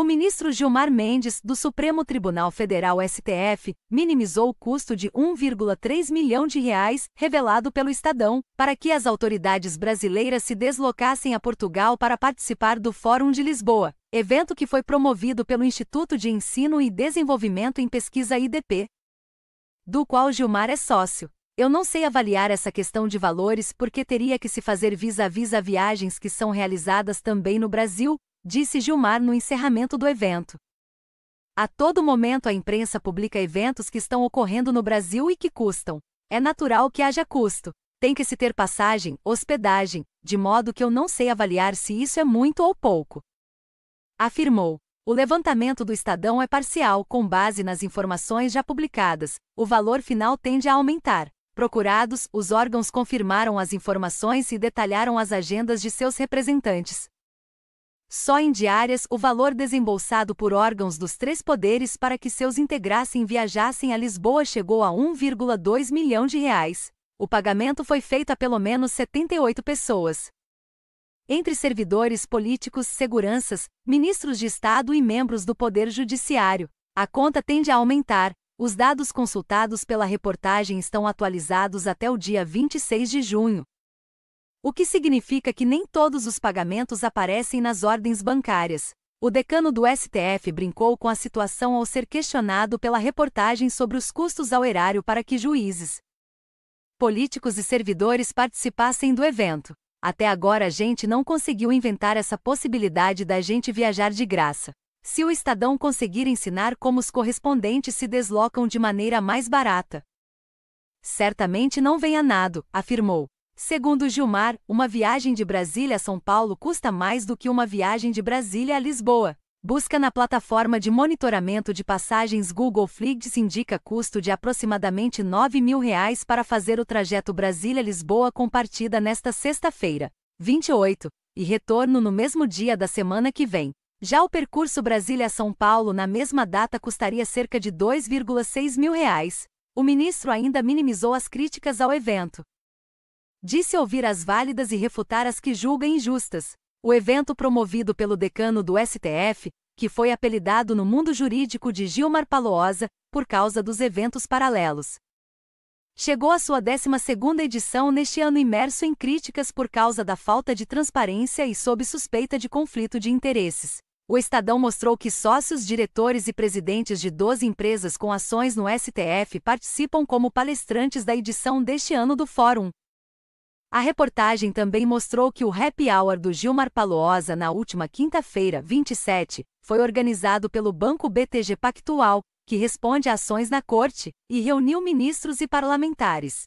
O ministro Gilmar Mendes, do Supremo Tribunal Federal STF, minimizou o custo de 1,3 milhão de reais, revelado pelo Estadão, para que as autoridades brasileiras se deslocassem a Portugal para participar do Fórum de Lisboa, evento que foi promovido pelo Instituto de Ensino e Desenvolvimento em Pesquisa IDP, do qual Gilmar é sócio. Eu não sei avaliar essa questão de valores porque teria que se fazer vis-à-vis -vis a viagens que são realizadas também no Brasil, disse Gilmar no encerramento do evento. A todo momento a imprensa publica eventos que estão ocorrendo no Brasil e que custam. É natural que haja custo. Tem que se ter passagem, hospedagem, de modo que eu não sei avaliar se isso é muito ou pouco. Afirmou. O levantamento do Estadão é parcial, com base nas informações já publicadas. O valor final tende a aumentar. Procurados, os órgãos confirmaram as informações e detalharam as agendas de seus representantes. Só em diárias o valor desembolsado por órgãos dos três poderes para que seus integrassem viajassem a Lisboa chegou a 1,2 milhão de reais. O pagamento foi feito a pelo menos 78 pessoas. Entre servidores políticos, seguranças, ministros de Estado e membros do Poder Judiciário, a conta tende a aumentar. Os dados consultados pela reportagem estão atualizados até o dia 26 de junho, o que significa que nem todos os pagamentos aparecem nas ordens bancárias. O decano do STF brincou com a situação ao ser questionado pela reportagem sobre os custos ao erário para que juízes, políticos e servidores participassem do evento. Até agora a gente não conseguiu inventar essa possibilidade da gente viajar de graça. Se o Estadão conseguir ensinar como os correspondentes se deslocam de maneira mais barata, certamente não venha nada, afirmou. Segundo Gilmar, uma viagem de Brasília a São Paulo custa mais do que uma viagem de Brasília a Lisboa. Busca na plataforma de monitoramento de passagens Google Flights indica custo de aproximadamente R$ 9 mil reais para fazer o trajeto Brasília-Lisboa com partida nesta sexta-feira, 28, e retorno no mesmo dia da semana que vem. Já o percurso Brasília-São Paulo na mesma data custaria cerca de R$ 2,6 mil. Reais. O ministro ainda minimizou as críticas ao evento disse ouvir as válidas e refutar as que julga injustas. O evento promovido pelo decano do STF, que foi apelidado no mundo jurídico de Gilmar Paloosa, por causa dos eventos paralelos. Chegou à sua 12ª edição neste ano imerso em críticas por causa da falta de transparência e sob suspeita de conflito de interesses. O Estadão mostrou que sócios, diretores e presidentes de 12 empresas com ações no STF participam como palestrantes da edição deste ano do fórum, a reportagem também mostrou que o happy hour do Gilmar Palooza na última quinta-feira, 27, foi organizado pelo Banco BTG Pactual, que responde a ações na corte, e reuniu ministros e parlamentares.